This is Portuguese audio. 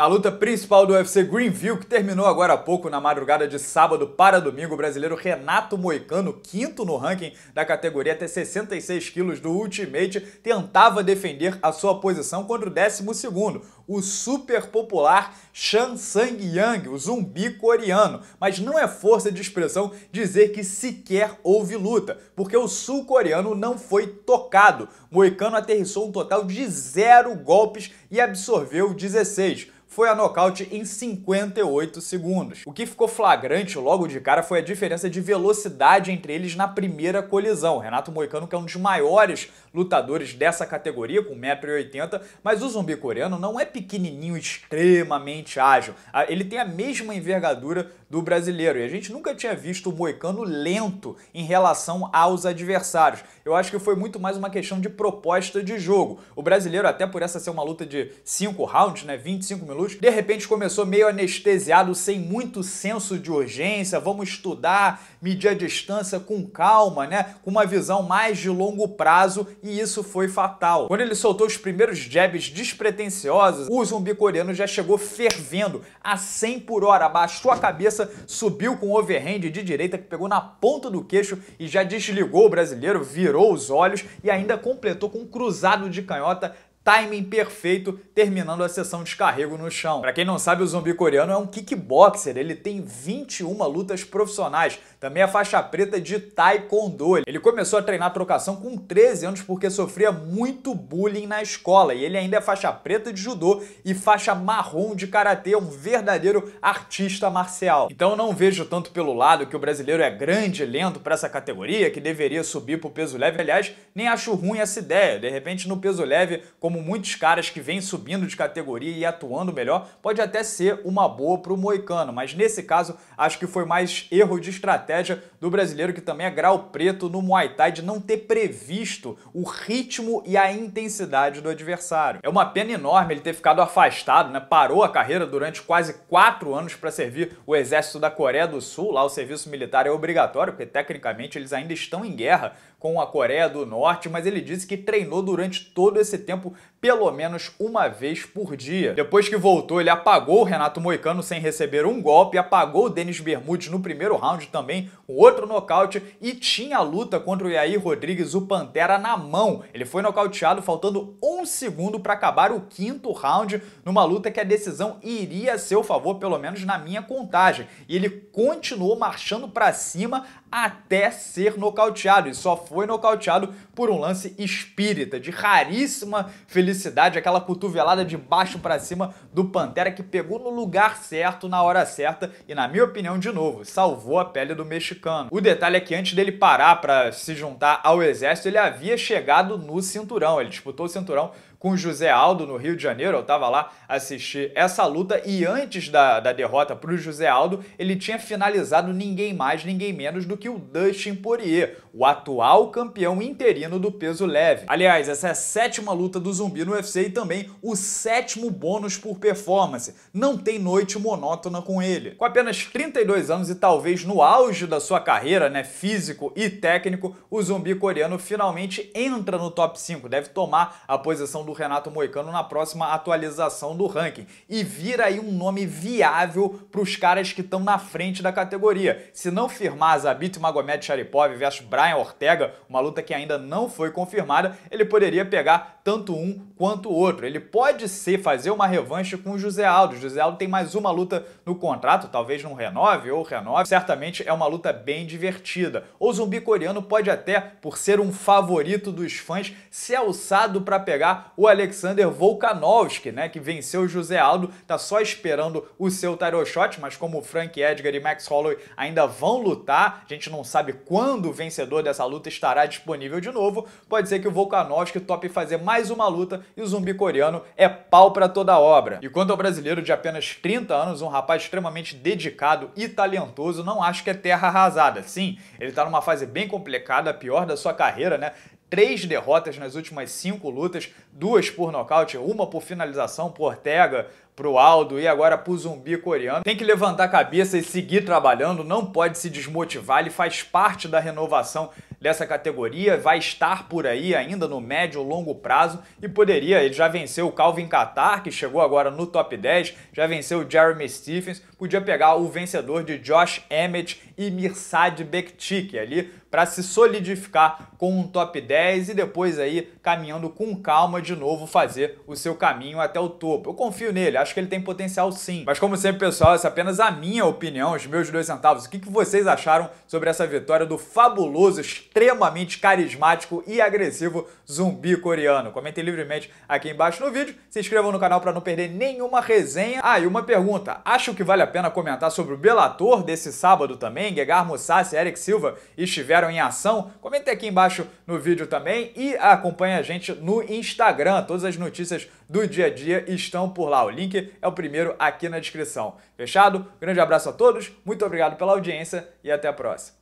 Na luta principal do UFC Greenville, que terminou agora há pouco na madrugada de sábado para domingo, o brasileiro Renato Moicano, quinto no ranking da categoria até 66 quilos do Ultimate, tentava defender a sua posição contra o 12 segundo o super popular Shan Sang-yang, o zumbi coreano. Mas não é força de expressão dizer que sequer houve luta, porque o sul-coreano não foi tocado. Moicano aterrissou um total de zero golpes e absorveu 16 foi a nocaute em 58 segundos. O que ficou flagrante logo de cara foi a diferença de velocidade entre eles na primeira colisão. Renato Moicano, que é um dos maiores lutadores dessa categoria, com 1,80m, mas o zumbi coreano não é pequeno pequenininho extremamente ágil. Ah, ele tem a mesma envergadura do brasileiro. E a gente nunca tinha visto o Moicano lento em relação aos adversários. Eu acho que foi muito mais uma questão de proposta de jogo. O brasileiro, até por essa ser uma luta de 5 rounds, né, 25 minutos, de repente começou meio anestesiado, sem muito senso de urgência, vamos estudar, medir a distância com calma, né, com uma visão mais de longo prazo, e isso foi fatal. Quando ele soltou os primeiros jabs despretensiosos, o zumbi coreano já chegou fervendo a 100 por hora, abaixou a cabeça cabeça, subiu com o overhand de direita que pegou na ponta do queixo e já desligou o brasileiro, virou os olhos e ainda completou com um cruzado de canhota timing perfeito, terminando a sessão de carrego no chão. Para quem não sabe, o zumbi coreano é um kickboxer, ele tem 21 lutas profissionais, também é faixa preta de taekwondo. Ele começou a treinar trocação com 13 anos porque sofria muito bullying na escola e ele ainda é faixa preta de judô e faixa marrom de karatê, um verdadeiro artista marcial. Então eu não vejo tanto pelo lado que o brasileiro é grande e lento para essa categoria, que deveria subir pro peso leve. Aliás, nem acho ruim essa ideia. De repente no peso leve, como como muitos caras que vêm subindo de categoria e atuando melhor, pode até ser uma boa para o Moicano, mas nesse caso acho que foi mais erro de estratégia do brasileiro que também é grau preto no Muay Thai de não ter previsto o ritmo e a intensidade do adversário. É uma pena enorme ele ter ficado afastado, né? parou a carreira durante quase quatro anos para servir o exército da Coreia do Sul, lá o serviço militar é obrigatório, porque tecnicamente eles ainda estão em guerra com a Coreia do Norte, mas ele disse que treinou durante todo esse tempo pelo menos uma vez por dia. Depois que voltou, ele apagou o Renato Moicano sem receber um golpe, apagou o Denis Bermudes no primeiro round também, com outro nocaute, e tinha a luta contra o Yair Rodrigues, o Pantera, na mão. Ele foi nocauteado faltando um segundo para acabar o quinto round, numa luta que a decisão iria a seu favor, pelo menos na minha contagem. E ele continuou marchando para cima até ser nocauteado e só foi nocauteado por um lance espírita, de raríssima felicidade, aquela cotovelada de baixo para cima do Pantera que pegou no lugar certo, na hora certa e, na minha opinião, de novo, salvou a pele do mexicano. O detalhe é que antes dele parar para se juntar ao exército, ele havia chegado no cinturão, ele disputou o cinturão com José Aldo no Rio de Janeiro. Eu estava lá assistir essa luta e antes da, da derrota para o José Aldo, ele tinha finalizado ninguém mais, ninguém menos do que o Dustin Poirier, o atual campeão interino do peso leve. Aliás, essa é a sétima luta do zumbi no UFC e também o sétimo bônus por performance. Não tem noite monótona com ele. Com apenas 32 anos e talvez no auge da sua carreira, né, físico e técnico, o zumbi coreano finalmente entra no top 5, deve tomar a posição do do Renato Moicano na próxima atualização do ranking. E vira aí um nome viável para os caras que estão na frente da categoria. Se não firmar Zabit Magomed Sharipov versus Brian Ortega, uma luta que ainda não foi confirmada, ele poderia pegar tanto um quanto o outro. Ele pode ser fazer uma revanche com o José Aldo. O José Aldo tem mais uma luta no contrato, talvez não renove ou renove. Certamente é uma luta bem divertida. O zumbi coreano pode até, por ser um favorito dos fãs, ser alçado para pegar o Alexander Volkanovski, né, que venceu o José Aldo, tá só esperando o seu tarot shot, mas como o Frank Edgar e Max Holloway ainda vão lutar, a gente não sabe quando o vencedor dessa luta estará disponível de novo, pode ser que o Volkanovski tope fazer mais uma luta e o zumbi coreano é pau para toda obra. E quanto ao brasileiro de apenas 30 anos, um rapaz extremamente dedicado e talentoso, não acho que é terra arrasada. Sim, ele tá numa fase bem complicada, a pior da sua carreira, né? três derrotas nas últimas cinco lutas, duas por nocaute, uma por finalização por Ortega, pro Aldo e agora pro zumbi coreano. Tem que levantar a cabeça e seguir trabalhando, não pode se desmotivar, ele faz parte da renovação dessa categoria, vai estar por aí ainda no médio e longo prazo e poderia, ele já venceu o Calvin Qatar, que chegou agora no top 10, já venceu o Jeremy Stephens, podia pegar o vencedor de Josh Emmett e Mirsad Bektik ali para se solidificar com um top 10 e depois aí caminhando com calma de novo fazer o seu caminho até o topo. Eu confio nele, acho que ele tem potencial sim. Mas como sempre, pessoal, essa é apenas a minha opinião, os meus dois centavos. O que, que vocês acharam sobre essa vitória do fabuloso, extremamente carismático e agressivo zumbi coreano? Comentem livremente aqui embaixo no vídeo, se inscrevam no canal para não perder nenhuma resenha. Ah, e uma pergunta, acham que vale a pena comentar sobre o Belator desse sábado também? Guegar Moussassi, Eric Silva e Estiver estiveram em ação? Comenta aqui embaixo no vídeo também e acompanha a gente no Instagram. Todas as notícias do dia a dia estão por lá. O link é o primeiro aqui na descrição. Fechado? Grande abraço a todos, muito obrigado pela audiência e até a próxima.